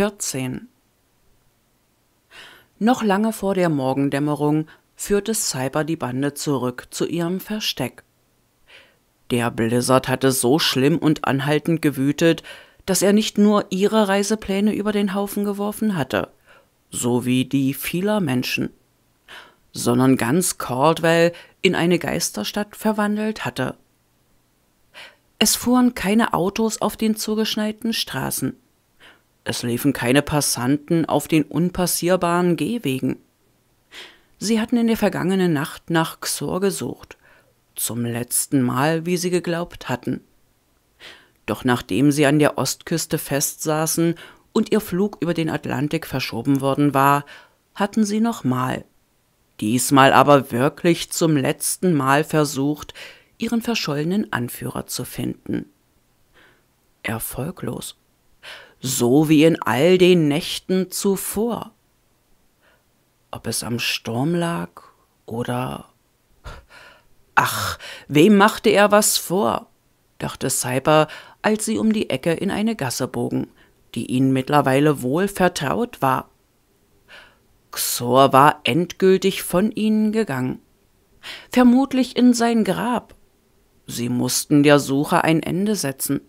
14 Noch lange vor der Morgendämmerung führte Cyber die Bande zurück zu ihrem Versteck. Der Blizzard hatte so schlimm und anhaltend gewütet, dass er nicht nur ihre Reisepläne über den Haufen geworfen hatte, sowie die vieler Menschen, sondern ganz Caldwell in eine Geisterstadt verwandelt hatte. Es fuhren keine Autos auf den zugeschneiten Straßen. Es liefen keine Passanten auf den unpassierbaren Gehwegen. Sie hatten in der vergangenen Nacht nach Xor gesucht, zum letzten Mal, wie sie geglaubt hatten. Doch nachdem sie an der Ostküste festsaßen und ihr Flug über den Atlantik verschoben worden war, hatten sie nochmal, diesmal aber wirklich zum letzten Mal versucht, ihren verschollenen Anführer zu finden. Erfolglos so wie in all den Nächten zuvor. Ob es am Sturm lag oder. Ach, wem machte er was vor? dachte Cyber, als sie um die Ecke in eine Gasse bogen, die ihnen mittlerweile wohl vertraut war. Xor war endgültig von ihnen gegangen. Vermutlich in sein Grab. Sie mussten der Suche ein Ende setzen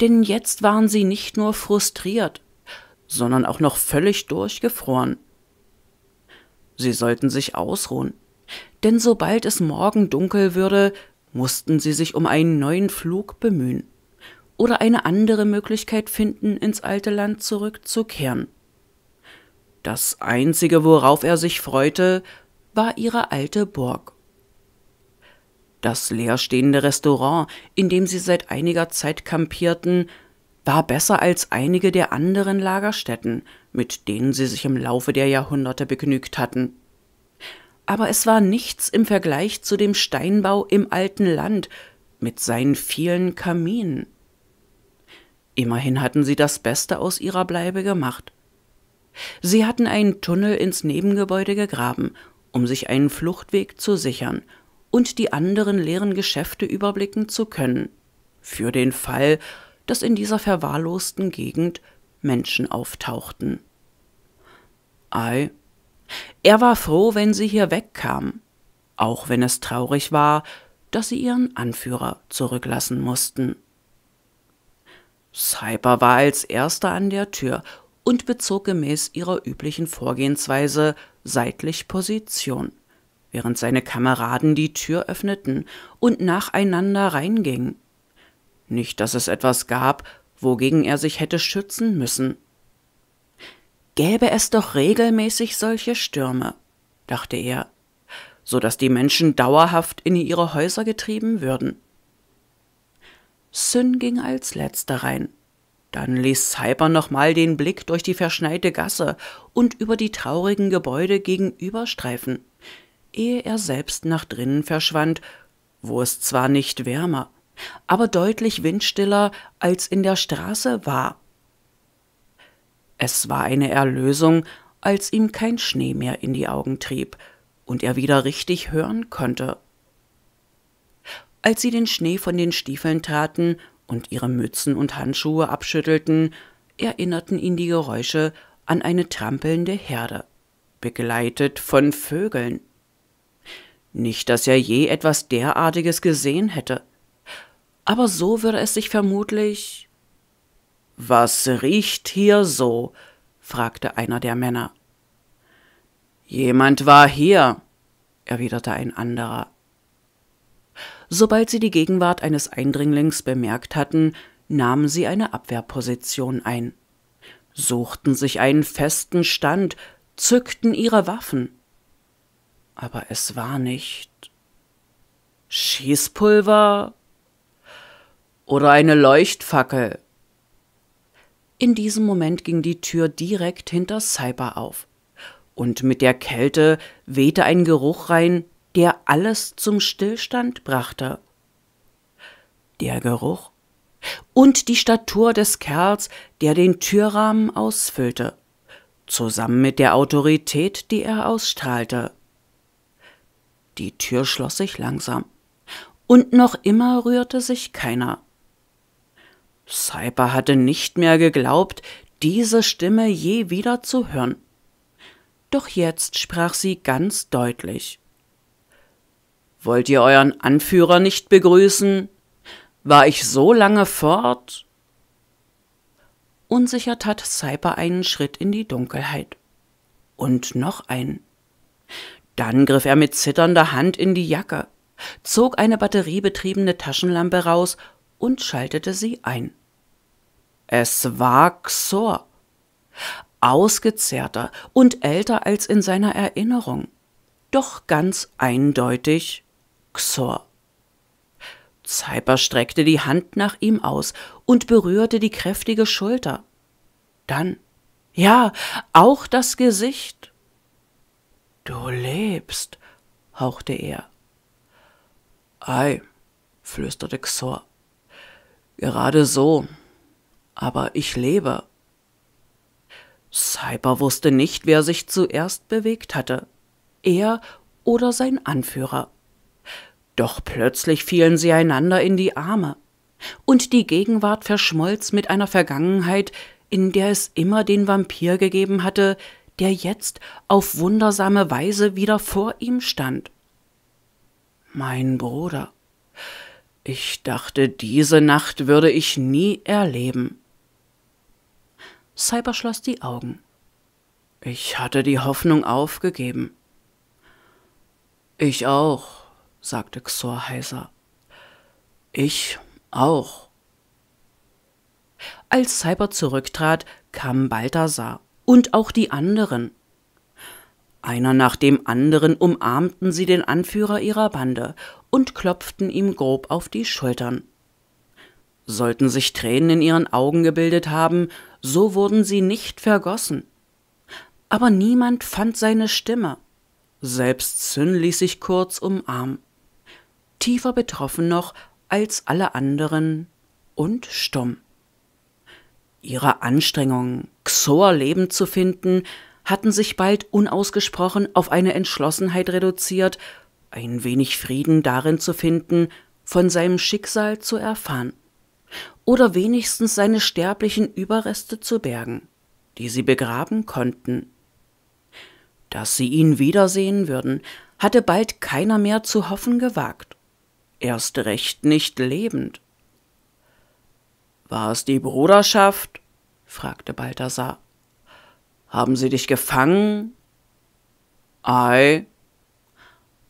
denn jetzt waren sie nicht nur frustriert, sondern auch noch völlig durchgefroren. Sie sollten sich ausruhen, denn sobald es morgen dunkel würde, mussten sie sich um einen neuen Flug bemühen oder eine andere Möglichkeit finden, ins alte Land zurückzukehren. Das Einzige, worauf er sich freute, war ihre alte Burg. Das leerstehende Restaurant, in dem sie seit einiger Zeit kampierten, war besser als einige der anderen Lagerstätten, mit denen sie sich im Laufe der Jahrhunderte begnügt hatten. Aber es war nichts im Vergleich zu dem Steinbau im alten Land mit seinen vielen Kaminen. Immerhin hatten sie das Beste aus ihrer Bleibe gemacht. Sie hatten einen Tunnel ins Nebengebäude gegraben, um sich einen Fluchtweg zu sichern – und die anderen leeren Geschäfte überblicken zu können, für den Fall, dass in dieser verwahrlosten Gegend Menschen auftauchten. Ei, er war froh, wenn sie hier wegkam, auch wenn es traurig war, dass sie ihren Anführer zurücklassen mussten. Cyber war als erster an der Tür und bezog gemäß ihrer üblichen Vorgehensweise seitlich Position während seine Kameraden die Tür öffneten und nacheinander reingingen. Nicht, dass es etwas gab, wogegen er sich hätte schützen müssen. Gäbe es doch regelmäßig solche Stürme, dachte er, so dass die Menschen dauerhaft in ihre Häuser getrieben würden. Syn ging als letzter rein. Dann ließ Cyber nochmal den Blick durch die verschneite Gasse und über die traurigen Gebäude gegenüberstreifen, ehe er selbst nach drinnen verschwand, wo es zwar nicht wärmer, aber deutlich windstiller als in der Straße war. Es war eine Erlösung, als ihm kein Schnee mehr in die Augen trieb und er wieder richtig hören konnte. Als sie den Schnee von den Stiefeln traten und ihre Mützen und Handschuhe abschüttelten, erinnerten ihn die Geräusche an eine trampelnde Herde, begleitet von Vögeln. Nicht, dass er je etwas derartiges gesehen hätte. Aber so würde es sich vermutlich. Was riecht hier so? fragte einer der Männer. Jemand war hier, erwiderte ein anderer. Sobald sie die Gegenwart eines Eindringlings bemerkt hatten, nahmen sie eine Abwehrposition ein, suchten sich einen festen Stand, zückten ihre Waffen aber es war nicht Schießpulver oder eine Leuchtfackel. In diesem Moment ging die Tür direkt hinter Cyber auf, und mit der Kälte wehte ein Geruch rein, der alles zum Stillstand brachte. Der Geruch und die Statur des Kerls, der den Türrahmen ausfüllte, zusammen mit der Autorität, die er ausstrahlte. Die Tür schloss sich langsam. Und noch immer rührte sich keiner. Cyber hatte nicht mehr geglaubt, diese Stimme je wieder zu hören. Doch jetzt sprach sie ganz deutlich. Wollt ihr euren Anführer nicht begrüßen? War ich so lange fort? Unsicher tat Cyber einen Schritt in die Dunkelheit. Und noch einen. Dann griff er mit zitternder Hand in die Jacke, zog eine batteriebetriebene Taschenlampe raus und schaltete sie ein. Es war Xor. Ausgezehrter und älter als in seiner Erinnerung. Doch ganz eindeutig Xor. Zeiper streckte die Hand nach ihm aus und berührte die kräftige Schulter. Dann, ja, auch das Gesicht Du lebst, hauchte er. Ei, flüsterte Xor. Gerade so. Aber ich lebe. Cyber wusste nicht, wer sich zuerst bewegt hatte. Er oder sein Anführer. Doch plötzlich fielen sie einander in die Arme. Und die Gegenwart verschmolz mit einer Vergangenheit, in der es immer den Vampir gegeben hatte, der jetzt auf wundersame Weise wieder vor ihm stand. Mein Bruder. Ich dachte, diese Nacht würde ich nie erleben. Cyber schloss die Augen. Ich hatte die Hoffnung aufgegeben. Ich auch, sagte Xor heiser. Ich auch. Als Cyber zurücktrat, kam Balthasar und auch die anderen. Einer nach dem anderen umarmten sie den Anführer ihrer Bande und klopften ihm grob auf die Schultern. Sollten sich Tränen in ihren Augen gebildet haben, so wurden sie nicht vergossen. Aber niemand fand seine Stimme. Selbst Zünn ließ sich kurz umarmen. Tiefer betroffen noch als alle anderen und stumm. Ihre Anstrengungen, Xor lebend zu finden, hatten sich bald unausgesprochen auf eine Entschlossenheit reduziert, ein wenig Frieden darin zu finden, von seinem Schicksal zu erfahren oder wenigstens seine sterblichen Überreste zu bergen, die sie begraben konnten. Dass sie ihn wiedersehen würden, hatte bald keiner mehr zu hoffen gewagt, erst recht nicht lebend. War es die Bruderschaft? fragte Balthasar. Haben sie dich gefangen? Ei.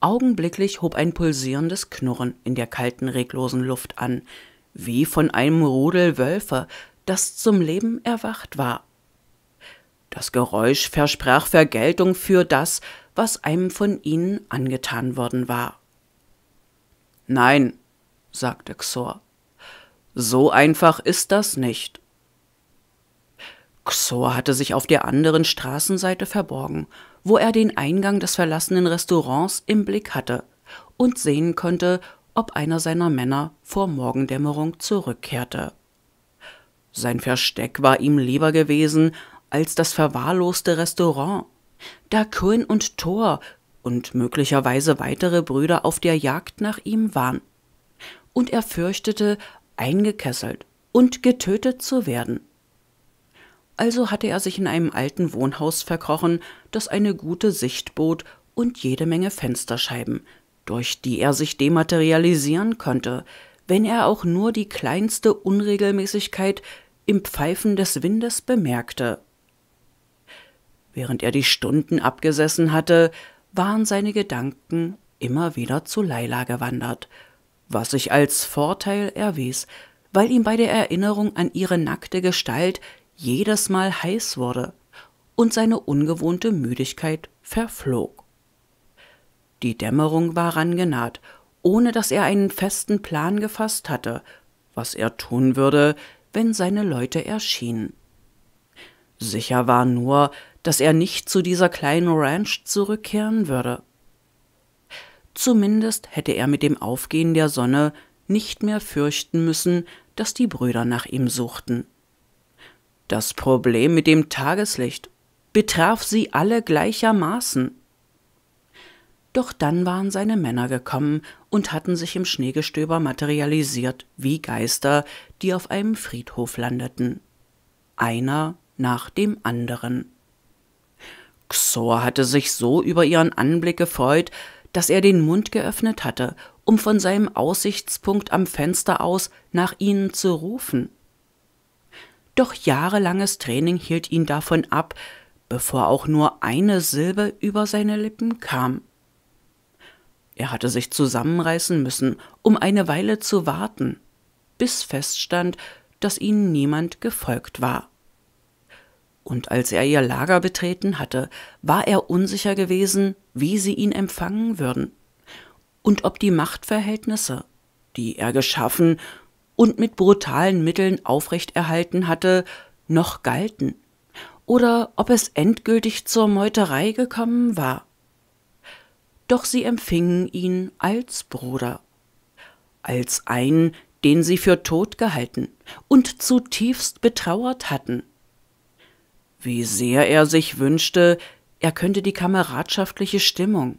Augenblicklich hob ein pulsierendes Knurren in der kalten, reglosen Luft an, wie von einem Rudel Wölfe, das zum Leben erwacht war. Das Geräusch versprach Vergeltung für das, was einem von ihnen angetan worden war. Nein, sagte Xor, so einfach ist das nicht. Xor hatte sich auf der anderen Straßenseite verborgen, wo er den Eingang des verlassenen Restaurants im Blick hatte und sehen konnte, ob einer seiner Männer vor Morgendämmerung zurückkehrte. Sein Versteck war ihm lieber gewesen als das verwahrloste Restaurant, da Cohen und Thor und möglicherweise weitere Brüder auf der Jagd nach ihm waren. Und er fürchtete, eingekesselt und getötet zu werden. Also hatte er sich in einem alten Wohnhaus verkrochen, das eine gute Sicht bot und jede Menge Fensterscheiben, durch die er sich dematerialisieren konnte, wenn er auch nur die kleinste Unregelmäßigkeit im Pfeifen des Windes bemerkte. Während er die Stunden abgesessen hatte, waren seine Gedanken immer wieder zu Leila gewandert was sich als Vorteil erwies, weil ihm bei der Erinnerung an ihre nackte Gestalt jedes Mal heiß wurde und seine ungewohnte Müdigkeit verflog. Die Dämmerung war rangenaht, ohne dass er einen festen Plan gefasst hatte, was er tun würde, wenn seine Leute erschienen. Sicher war nur, dass er nicht zu dieser kleinen Ranch zurückkehren würde. Zumindest hätte er mit dem Aufgehen der Sonne nicht mehr fürchten müssen, dass die Brüder nach ihm suchten. Das Problem mit dem Tageslicht betraf sie alle gleichermaßen. Doch dann waren seine Männer gekommen und hatten sich im Schneegestöber materialisiert wie Geister, die auf einem Friedhof landeten. Einer nach dem anderen. Xor hatte sich so über ihren Anblick gefreut, dass er den Mund geöffnet hatte, um von seinem Aussichtspunkt am Fenster aus nach ihnen zu rufen. Doch jahrelanges Training hielt ihn davon ab, bevor auch nur eine Silbe über seine Lippen kam. Er hatte sich zusammenreißen müssen, um eine Weile zu warten, bis feststand, dass ihnen niemand gefolgt war. Und als er ihr Lager betreten hatte, war er unsicher gewesen, wie sie ihn empfangen würden und ob die Machtverhältnisse, die er geschaffen und mit brutalen Mitteln aufrechterhalten hatte, noch galten oder ob es endgültig zur Meuterei gekommen war. Doch sie empfingen ihn als Bruder, als einen, den sie für tot gehalten und zutiefst betrauert hatten. Wie sehr er sich wünschte, er könnte die kameradschaftliche Stimmung,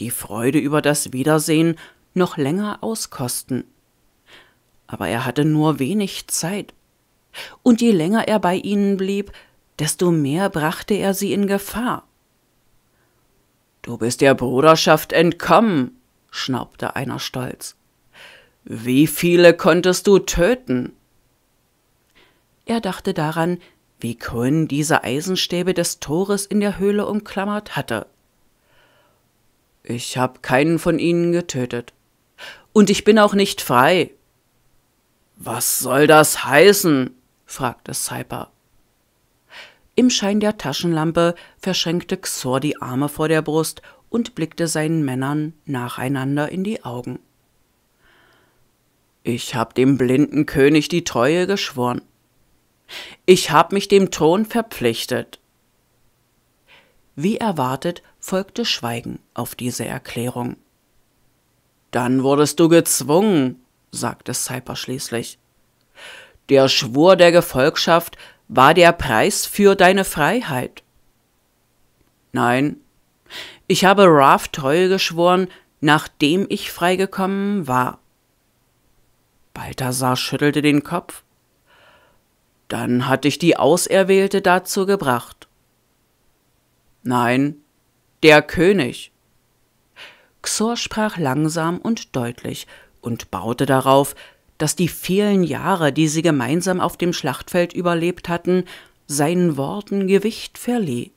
die Freude über das Wiedersehen noch länger auskosten. Aber er hatte nur wenig Zeit. Und je länger er bei ihnen blieb, desto mehr brachte er sie in Gefahr. Du bist der Bruderschaft entkommen, schnaubte einer stolz. Wie viele konntest du töten? Er dachte daran, wie Cohen diese Eisenstäbe des Tores in der Höhle umklammert hatte. Ich habe keinen von ihnen getötet. Und ich bin auch nicht frei. Was soll das heißen? fragte Cyper. Im Schein der Taschenlampe verschränkte Xor die Arme vor der Brust und blickte seinen Männern nacheinander in die Augen. Ich habe dem blinden König die Treue geschworen. Ich habe mich dem Thron verpflichtet. Wie erwartet, folgte Schweigen auf diese Erklärung. Dann wurdest du gezwungen, sagte Cyper schließlich. Der Schwur der Gefolgschaft war der Preis für deine Freiheit. Nein, ich habe Raf Treue geschworen, nachdem ich freigekommen war. Balthasar schüttelte den Kopf dann hatte ich die Auserwählte dazu gebracht. Nein, der König. Xor sprach langsam und deutlich und baute darauf, dass die vielen Jahre, die sie gemeinsam auf dem Schlachtfeld überlebt hatten, seinen Worten Gewicht verlieh.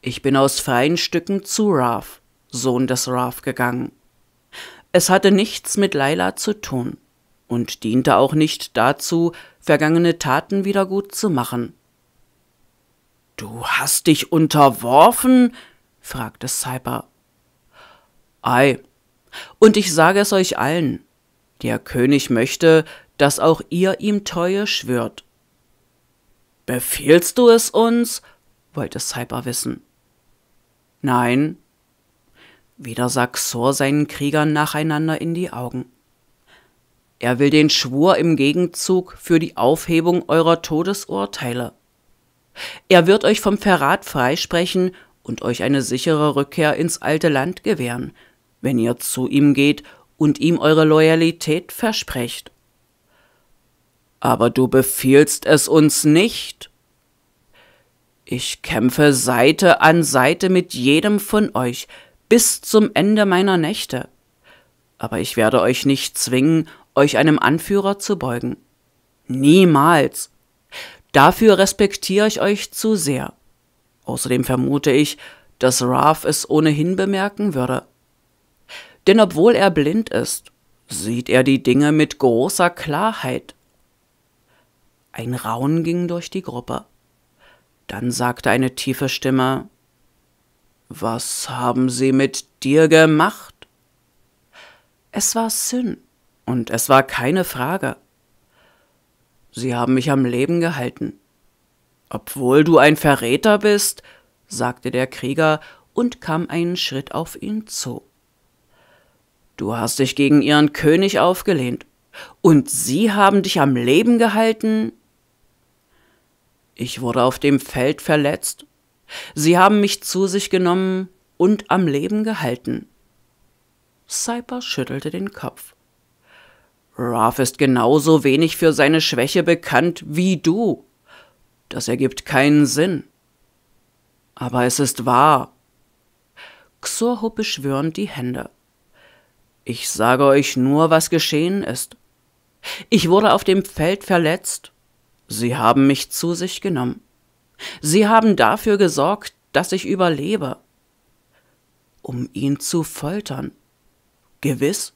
Ich bin aus freien Stücken zu Raf, Sohn des Raf, gegangen. Es hatte nichts mit Leila zu tun und diente auch nicht dazu, vergangene Taten wieder gut zu machen. Du hast dich unterworfen? fragte Cyper. Ei, und ich sage es euch allen, der König möchte, dass auch ihr ihm Treue schwört. Befehlst du es uns? wollte Cyper wissen. Nein. Wieder sah Xor seinen Kriegern nacheinander in die Augen. Er will den Schwur im Gegenzug für die Aufhebung eurer Todesurteile. Er wird euch vom Verrat freisprechen und euch eine sichere Rückkehr ins alte Land gewähren, wenn ihr zu ihm geht und ihm eure Loyalität versprecht. Aber du befiehlst es uns nicht. Ich kämpfe Seite an Seite mit jedem von euch bis zum Ende meiner Nächte. Aber ich werde euch nicht zwingen, euch einem Anführer zu beugen. Niemals. Dafür respektiere ich euch zu sehr. Außerdem vermute ich, dass Ralph es ohnehin bemerken würde. Denn obwohl er blind ist, sieht er die Dinge mit großer Klarheit. Ein Raun ging durch die Gruppe. Dann sagte eine tiefe Stimme Was haben sie mit dir gemacht? Es war Syn. Und es war keine Frage. Sie haben mich am Leben gehalten. Obwohl du ein Verräter bist, sagte der Krieger und kam einen Schritt auf ihn zu. Du hast dich gegen ihren König aufgelehnt, und sie haben dich am Leben gehalten? Ich wurde auf dem Feld verletzt, sie haben mich zu sich genommen und am Leben gehalten. Cyper schüttelte den Kopf. Ralph ist genauso wenig für seine Schwäche bekannt wie du. Das ergibt keinen Sinn. Aber es ist wahr. Xorhuppe beschwörend die Hände. Ich sage euch nur, was geschehen ist. Ich wurde auf dem Feld verletzt. Sie haben mich zu sich genommen. Sie haben dafür gesorgt, dass ich überlebe. Um ihn zu foltern. Gewiss,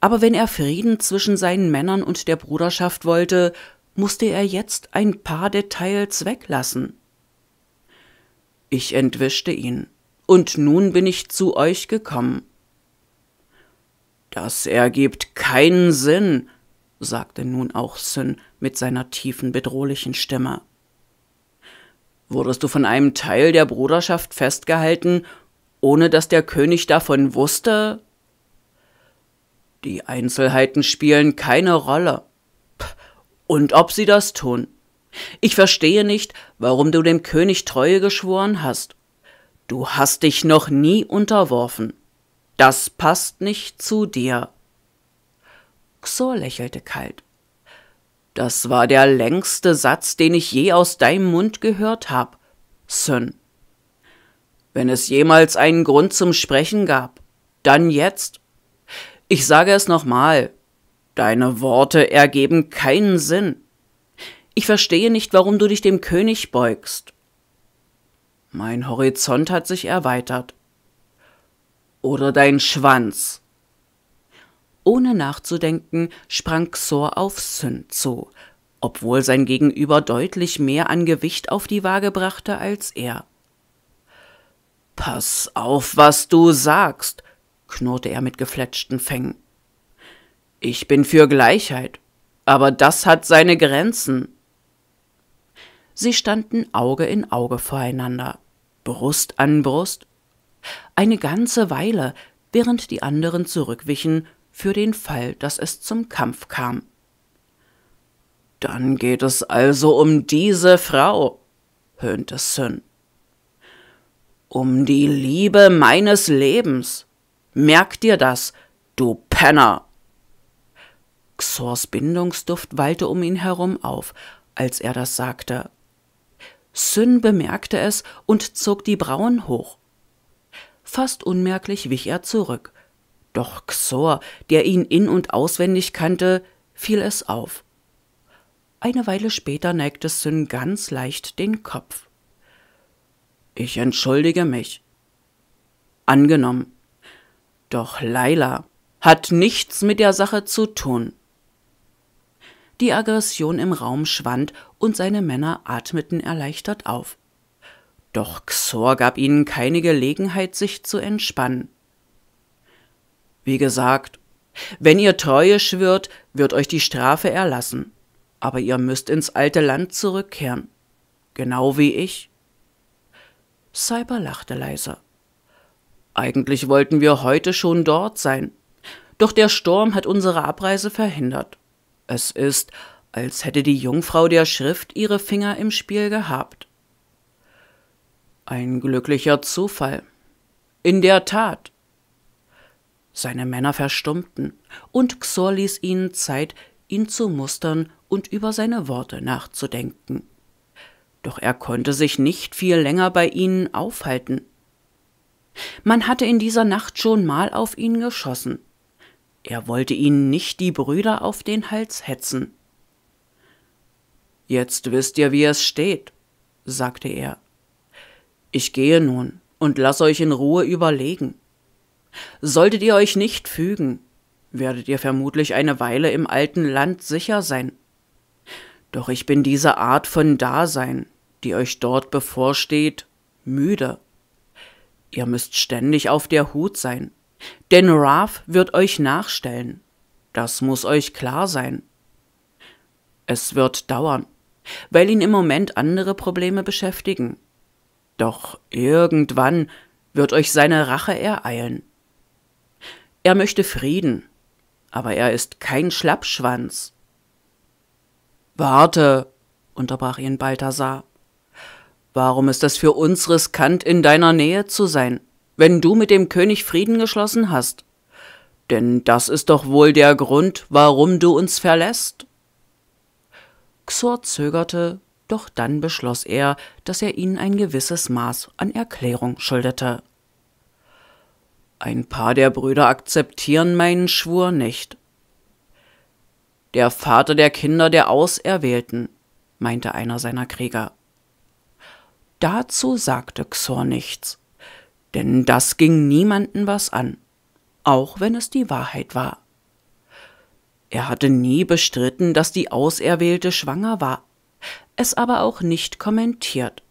aber wenn er Frieden zwischen seinen Männern und der Bruderschaft wollte, musste er jetzt ein paar Details weglassen. Ich entwischte ihn, und nun bin ich zu euch gekommen. Das ergibt keinen Sinn, sagte nun auch Syn mit seiner tiefen, bedrohlichen Stimme. Wurdest du von einem Teil der Bruderschaft festgehalten, ohne dass der König davon wusste? Die Einzelheiten spielen keine Rolle. Und ob sie das tun. Ich verstehe nicht, warum du dem König Treue geschworen hast. Du hast dich noch nie unterworfen. Das passt nicht zu dir. Xor lächelte kalt. Das war der längste Satz, den ich je aus deinem Mund gehört hab, Sön. Wenn es jemals einen Grund zum Sprechen gab, dann jetzt. Ich sage es nochmal, deine Worte ergeben keinen Sinn. Ich verstehe nicht, warum du dich dem König beugst. Mein Horizont hat sich erweitert. Oder dein Schwanz. Ohne nachzudenken sprang Xor auf Sünd zu, obwohl sein Gegenüber deutlich mehr an Gewicht auf die Waage brachte als er. Pass auf, was du sagst, knurrte er mit gefletschten Fängen. Ich bin für Gleichheit, aber das hat seine Grenzen. Sie standen Auge in Auge voreinander, Brust an Brust, eine ganze Weile, während die anderen zurückwichen, für den Fall, dass es zum Kampf kam. Dann geht es also um diese Frau, höhnte Syn. Um die Liebe meines Lebens. Merk dir das, du Penner! Xors Bindungsduft wallte um ihn herum auf, als er das sagte. Syn bemerkte es und zog die Brauen hoch. Fast unmerklich wich er zurück. Doch Xor, der ihn in- und auswendig kannte, fiel es auf. Eine Weile später neigte Syn ganz leicht den Kopf. Ich entschuldige mich. Angenommen. Doch Leila hat nichts mit der Sache zu tun. Die Aggression im Raum schwand und seine Männer atmeten erleichtert auf. Doch Xor gab ihnen keine Gelegenheit, sich zu entspannen. Wie gesagt, wenn ihr Treue schwört, wird euch die Strafe erlassen, aber ihr müsst ins alte Land zurückkehren, genau wie ich. Cyber lachte leise. Eigentlich wollten wir heute schon dort sein. Doch der Sturm hat unsere Abreise verhindert. Es ist, als hätte die Jungfrau der Schrift ihre Finger im Spiel gehabt. Ein glücklicher Zufall. In der Tat. Seine Männer verstummten, und Xor ließ ihnen Zeit, ihn zu mustern und über seine Worte nachzudenken. Doch er konnte sich nicht viel länger bei ihnen aufhalten. Man hatte in dieser Nacht schon mal auf ihn geschossen. Er wollte ihnen nicht die Brüder auf den Hals hetzen. Jetzt wisst ihr, wie es steht, sagte er. Ich gehe nun und lass euch in Ruhe überlegen. Solltet ihr euch nicht fügen, werdet ihr vermutlich eine Weile im alten Land sicher sein. Doch ich bin diese Art von Dasein, die euch dort bevorsteht, müde Ihr müsst ständig auf der Hut sein, denn Raf wird euch nachstellen. Das muss euch klar sein. Es wird dauern, weil ihn im Moment andere Probleme beschäftigen. Doch irgendwann wird euch seine Rache ereilen. Er möchte Frieden, aber er ist kein Schlappschwanz. Warte, unterbrach ihn Balthasar. Warum ist es für uns riskant, in deiner Nähe zu sein, wenn du mit dem König Frieden geschlossen hast? Denn das ist doch wohl der Grund, warum du uns verlässt. Xor zögerte, doch dann beschloss er, dass er ihnen ein gewisses Maß an Erklärung schuldete. Ein paar der Brüder akzeptieren meinen Schwur nicht. Der Vater der Kinder der Auserwählten, meinte einer seiner Krieger. Dazu sagte Xor nichts, denn das ging niemanden was an, auch wenn es die Wahrheit war. Er hatte nie bestritten, dass die Auserwählte schwanger war, es aber auch nicht kommentiert.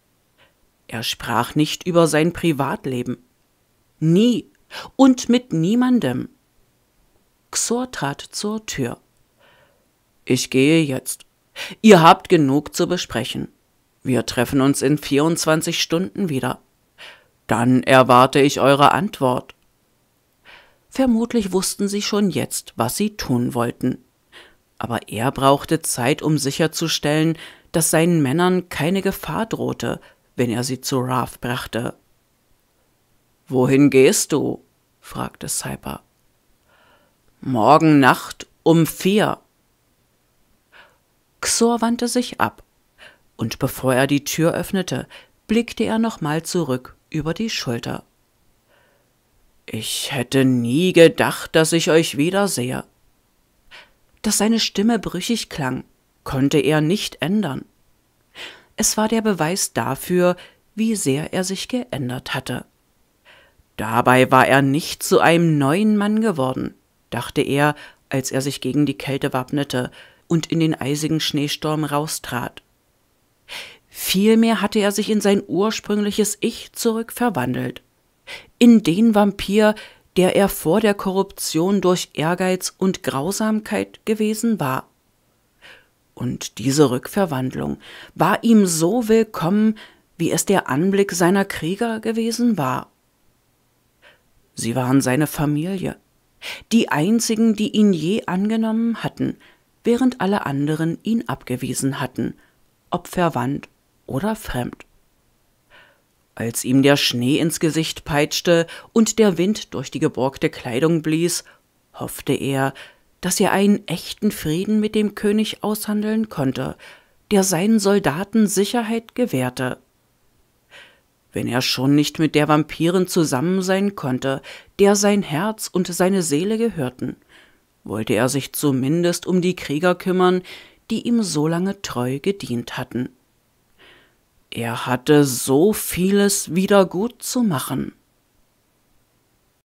Er sprach nicht über sein Privatleben. Nie und mit niemandem. Xor trat zur Tür. Ich gehe jetzt. Ihr habt genug zu besprechen. Wir treffen uns in 24 Stunden wieder. Dann erwarte ich eure Antwort. Vermutlich wussten sie schon jetzt, was sie tun wollten. Aber er brauchte Zeit, um sicherzustellen, dass seinen Männern keine Gefahr drohte, wenn er sie zu Raf brachte. Wohin gehst du? fragte Cyper. Morgen Nacht um vier. Xor wandte sich ab und bevor er die Tür öffnete, blickte er nochmal zurück über die Schulter. Ich hätte nie gedacht, dass ich euch wiedersehe. Dass seine Stimme brüchig klang, konnte er nicht ändern. Es war der Beweis dafür, wie sehr er sich geändert hatte. Dabei war er nicht zu einem neuen Mann geworden, dachte er, als er sich gegen die Kälte wappnete und in den eisigen Schneesturm raustrat. Vielmehr hatte er sich in sein ursprüngliches Ich zurückverwandelt. In den Vampir, der er vor der Korruption durch Ehrgeiz und Grausamkeit gewesen war. Und diese Rückverwandlung war ihm so willkommen, wie es der Anblick seiner Krieger gewesen war. Sie waren seine Familie, die einzigen, die ihn je angenommen hatten, während alle anderen ihn abgewiesen hatten – ob verwandt oder fremd. Als ihm der Schnee ins Gesicht peitschte und der Wind durch die geborgte Kleidung blies, hoffte er, dass er einen echten Frieden mit dem König aushandeln konnte, der seinen Soldaten Sicherheit gewährte. Wenn er schon nicht mit der Vampirin zusammen sein konnte, der sein Herz und seine Seele gehörten, wollte er sich zumindest um die Krieger kümmern, die ihm so lange treu gedient hatten. Er hatte so vieles wieder gut zu machen.